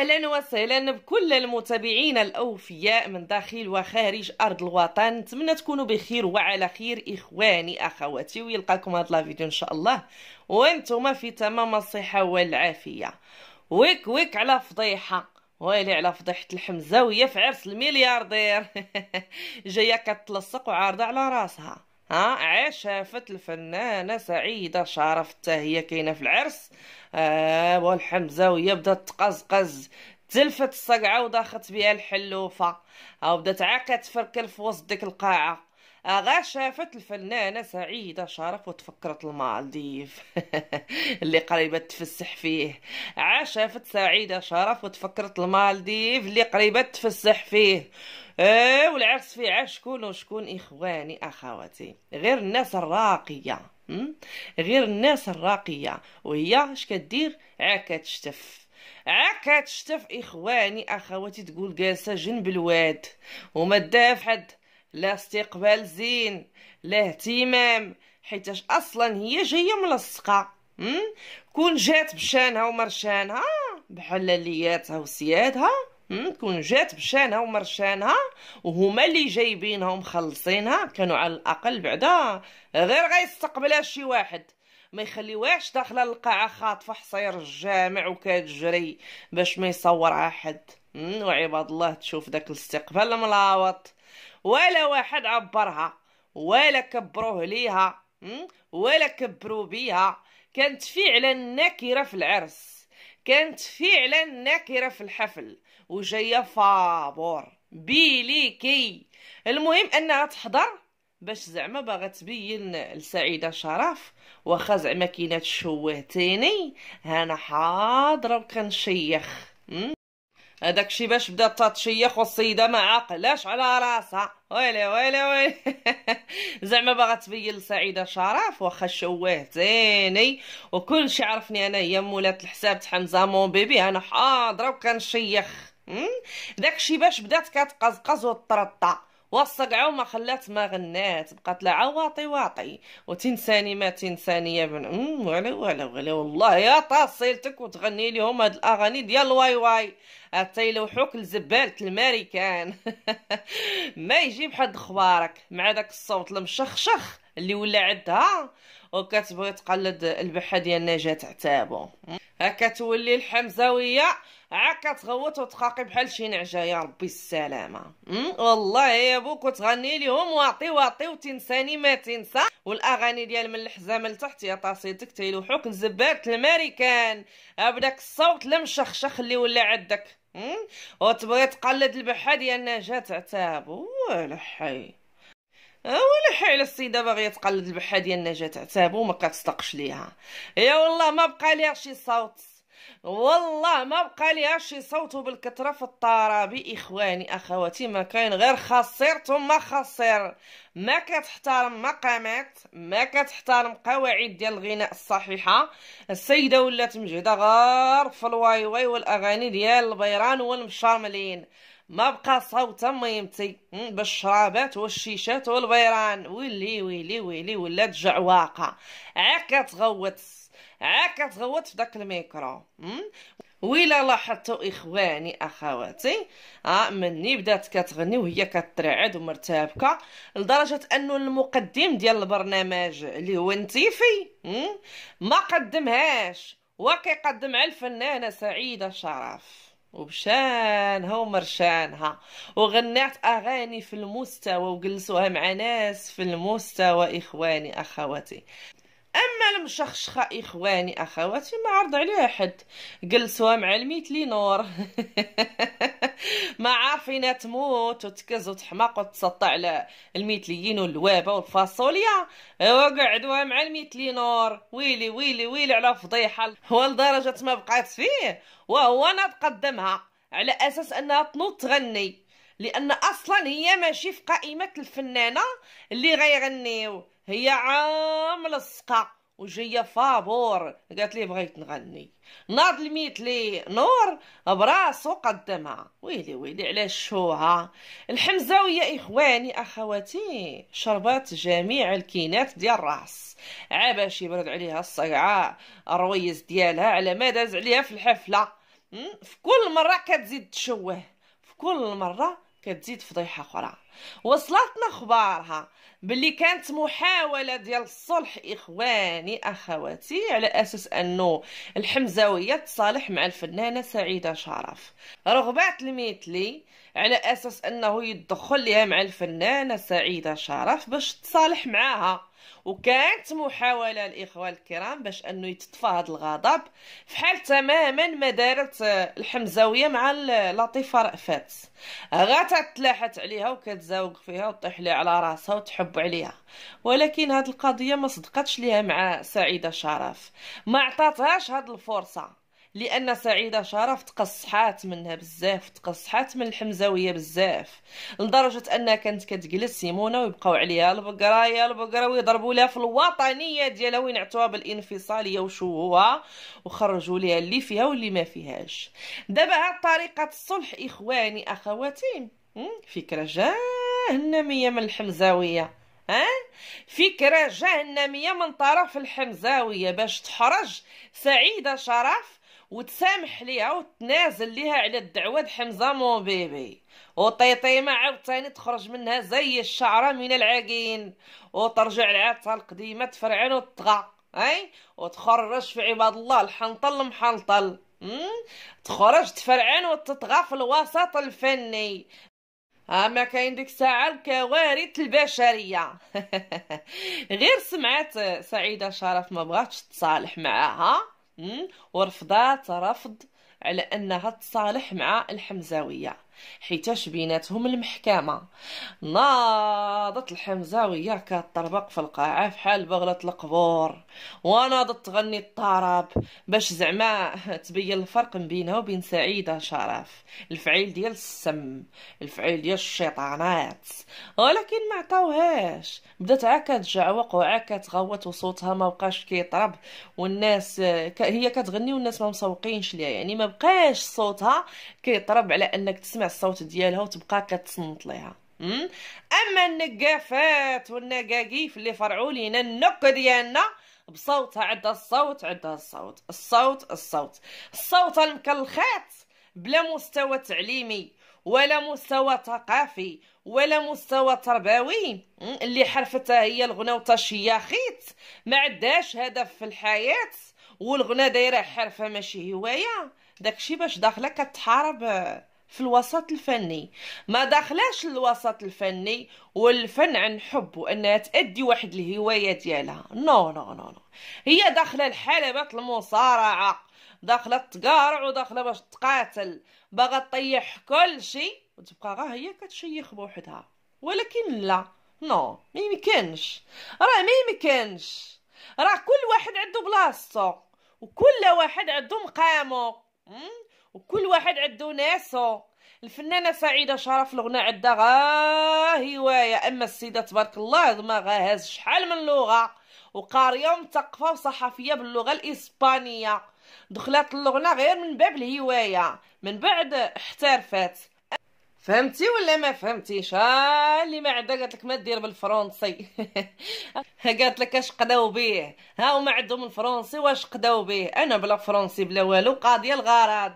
اهلا وسهلا بكل المتابعين الاوفياء من داخل وخارج ارض الوطن نتمنى تكونوا بخير وعلى خير اخواني اخواتي ويلقاكم هذا الفيديو ان شاء الله وانتم في تمام الصحه والعافيه ويك ويك على فضيحه ويلي على فضيحة الحمزه وهي في عرس الملياردير جاية كتلصق وعارضة على راسها ها عشافة الفنانة سعيدة شرف هي كاينة في العرس آه وهي بدات تقزقز تلفت الصقعة وداخت بها الحلوفة أو آه، بدات عاكت تفركل في وسط ديك القاعة هذا شافت الفنانة سعيدة شرف وتفكرت المالديف اللي قريبة تفسح فيه شافت سعيدة شرف وتفكرت المالديف اللي قريبة تفسح فيه اه والعكس في عاش شكون وشكون إخواني أخواتي غير الناس الراقية غير الناس الراقية وهي اش كدير عا كتشتف عا كتشتف إخواني أخواتي تقول جالسة جنب الواد وما تدافع حد لا استقبال زين لا اهتمام حيتاش اصلا هي جايه ملصقه كون جات بشانها ومرشانها بحال لياتها وسيادها كون جات بشانها ومرشانها وهما اللي جايبينها ومخلصينها كانوا على الاقل بعدا غير غيستقبلها شي واحد ما يخليوهاش داخله القاعه خاطفه حصير الجامع وكتجري باش ما يصورها حد وعباد الله تشوف داك الاستقبال ملاوط ولا واحد عبرها ولا كبروه ليها ولا كبروا بيها كانت فعلا نكره في العرس كانت فعلا نكره في الحفل وجايه فابور بيليكي المهم انها تحضر باش زعما باغا تبين لسعيده شرف واخا زعما كاينه تشوه تاني انا حاضره وكنشيخ هذاك الشيء باش بدا تطشيخ والسيده ما عاقلاش على راسها ويلي ويلي ويلي زعما باغا تبين لسعيده شرف واخا شوه زيني وكل شيء عرفني انا هي مولات الحساب حمزه مون بيبي انا حاضره وكنشيخ داكشي باش بدات كتقزقز وتطرطى والصقعة ما خلات ما غنات بقات لها واطي واطي وتنساني ما تنساني يا بن ام ولا ولا ولا والله يا تصيلتك وتغني لهم هاد الاغاني ديال الواي واي حتى يلوحوك لزبالة الماريكان ما يجيب حد خبارك مع داك الصوت المشخشخ اللي ولا عندها وكتبغي تقلد البحه ديال نجاة عتابو هكا تولي الحمزاويه عا كتغوت وتخاقي بحال شي نعجه يا ربي السلامه والله يا بو كنت لهم واعطي واعطي وتنساني ما تنسى والاغاني ديال من الحزام لتحت يا طاسيتك تيلوحوك نزبات الماريكان بداك الصوت المشخشخ اللي ولا عندك وتبغي تقلد البحه ديال نجاة عتاب ولا حي ولا حيل السيده باغيه تقلد البحه ديال نجاة عتابو وما كتصدقش ليها يا والله ما بقى ليها شي صوت والله ما بقى ليها شي صوت وبالكثره في الطرابي اخواني اخواتي ما كاين غير خسير ثم خسير ما كتحترم مقامات ما كتحترم قواعد ديال الغناء الصحيحه السيده ولات مجهده غير في الواي واي والاغاني ديال البيران والمشاملين ما بقى صوت ما يمتي بالشرابات والشيشات والبيران ويلي ويلي ويلي ولات جعواقه عكا تغوت عكا تغوت في داك الميكرو ويلا لاحظتوا اخواني اخواتي ها آه، مني بدات كتغني وهي كترعد ومرتبكه لدرجه انه المقدم ديال البرنامج اللي هو نتيفي ما قدمهاش وكيقدم على الفنانه سعيده شرف وبشانها ومرشانها وغنعت اغاني في المستوى وجلسوها مع ناس في المستوى اخواني اخواتي اما المشخشخه اخواني اخواتي ما عرض عليها حد جلسوا مع الميت لينور ما عارفين تموت وتكز وتحماق وتسطع على ليين والوابه والفاصوليا وقعدوا مع الميت لينور ويلي ويلي ويلي على فضيحه ولدرجه ما بقات فيه وهو انا تقدمها على اساس انها تنوض تغني لان اصلا هي ماشي في قائمه الفنانه اللي غيغنيو هي عامله السقا وجايه فابور قالت لي بغيت نغني ناض الميت لي نور براسو قدمها ويلي ويلي على شوها الحمزاويه اخواني اخواتي شربات جميع الكينات ديال الراس عباش يبرد عليها الصقعاء الرويز ديالها على ما داز عليها في الحفله في كل مره كتزيد تشوه في كل مره كتزيد فضيحه اخرى وصلتنا اخبارها باللي كانت محاوله ديال الصلح اخواني اخواتي على اساس انه الحمزاويه تصالح مع الفنانه سعيده شرف رغبات الميتلي على اساس انه يدخل ليها مع الفنانه سعيده شرف باش تصالح معاها وكانت محاولة الإخوة الكرام باش أنه يتطفى هذا الغضب في حال تماما ما دارت الحمزاوية مع لطيفة رأفت تلاحت عليها وكذلك تزاوق فيها وتطيح لي على راسها وتحب عليها ولكن هاد القضيه ما صدقتش ليها مع سعيده شرف ما عطاتهاش هاد الفرصه لان سعيده شرف تقصحات منها بزاف تقصحات من الحمزاويه بزاف لدرجه انها كانت كتجلس سيمونه ويبقاو عليها البقره يا البقره ويضربوا لها في الوطنيه ديالها وينعتوها بالانفصاليه وشوهوها وخرجوا لها اللي فيها واللي ما فيهاش دابا هاد طريقه الصلح اخواني اخواتي فكره جهنميه من الحمزاويه ها فكره جهنميه من طرف الحمزاويه باش تحرج سعيده شرف وتسامح ليها وتنازل ليها على الدعوة حمزة مون بيبي ما عاوتاني تخرج منها زي الشعرة من العجين وترجع لعادتها القديمة تفرعن وتطغى اي وتخرج في عباد الله الحنطل المحنطل تخرج تفرعن وتطغى في الوسط الفني اما كاين ديك الساعه الكوارث البشريه غير سمعت سعيده شرف ما بغاتش تصالح معاها ورفضات رفض على أنها تصالح مع الحمزاوية حيتاش بيناتهم المحكمة ناضت الحمزة وهي كطربق في القاعة فحال بغلة القبور وناضت تغني الطرب باش زعما تبين الفرق بينها وبين سعيدة شرف الفعيل ديال السم الفعيل ديال الشيطانات ولكن ما عطاوهاش بدات عا كتجعوق وعا كتغوت وصوتها ما بقاش كيطرب والناس هي كتغني والناس ما مسوقينش ليها يعني ما بقاش صوتها كيطرب على انك تسمع الصوت ديالها وتبقى كتصنت ليها اما النقافات والنقاقيف اللي فرعوا لينا النك ديالنا بصوتها عندها الصوت عندها الصوت الصوت الصوت الصوت المكلخات بلا مستوى تعليمي ولا مستوى ثقافي ولا مستوى تربوي اللي حرفتها هي الغنى وتشياخيت ما عندهاش هدف في الحياه والغنى دايره حرفه ماشي هوايه داكشي باش داخله كتحارب في الوسط الفني ما داخلاش للوسط الفني والفن عن حب وانها تأدي واحد الهوايه ديالها نو نو نو نو هي داخله لحلبات المصارعه داخله تقارع وداخله باش تقاتل باغا تطيح كل شيء وتبقى غا هي كتشيخ بوحدها ولكن لا نو ما يمكنش راه ما يمكنش راه كل واحد عنده بلاصتو وكل واحد عنده مقامو وكل واحد عنده ناسو الفنانه سعيده شرف الغنى عندها غا هوايه اما السيده تبارك الله ما غاهاز شحال من لغه وقاريه ومثقفه وصحفيه باللغه الاسبانيه دخلت اللغنى غير من باب الهوايه من بعد احترفت فهمتي ولا ما فهمتيش شا آه، اللي ما عندها قالت لك ما دير بالفرنسي قالت لك اش قداو بيه ها وما عندهم الفرنسي واش قداو بيه انا بلا فرنسي بلا والو قاضيه الغرض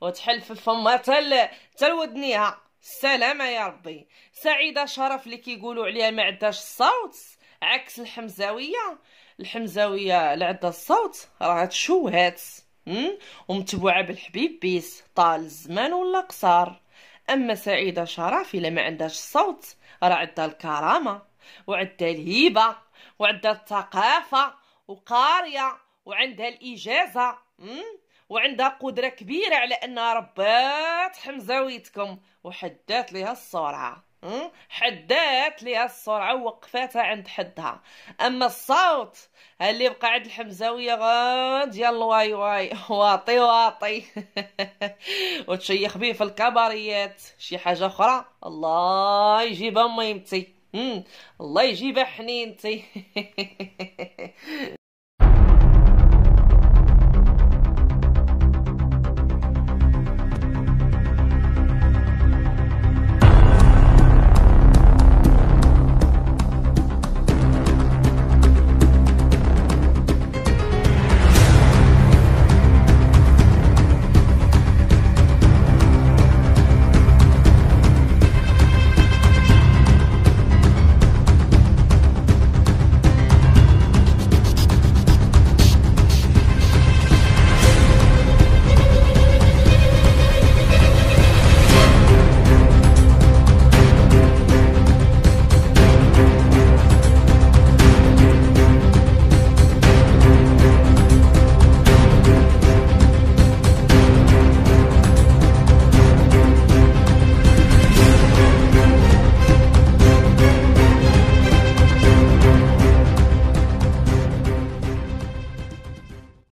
وتحل في فمها تل ودنيها السلامة يا ربي سعيدة شرف اللي كيقولوا عليها ما عندهاش الصوت عكس الحمزاوية الحمزاوية اللي عندها الصوت راه تشوهات ومتبوعة بالحبيب بيس طال الزمان ولا قصار اما سعيدة شرف الا ما عندهاش الصوت راه عندها الكرامة وعندها الهيبة وعندها الثقافة وقارية وعندها الإجازة وعندها قدره كبيره على انها ربات حمزاويتكم وحدات ليها السرعه حدات ليها السرعه ووقفاتها عند حدها اما الصوت اللي بقى عند الحمزاويه غير ديال الواي واي واطي واطي وتشيخ به في الكباريات شي حاجه اخرى الله يجيبها ميمتي الله يجيبها حنينتي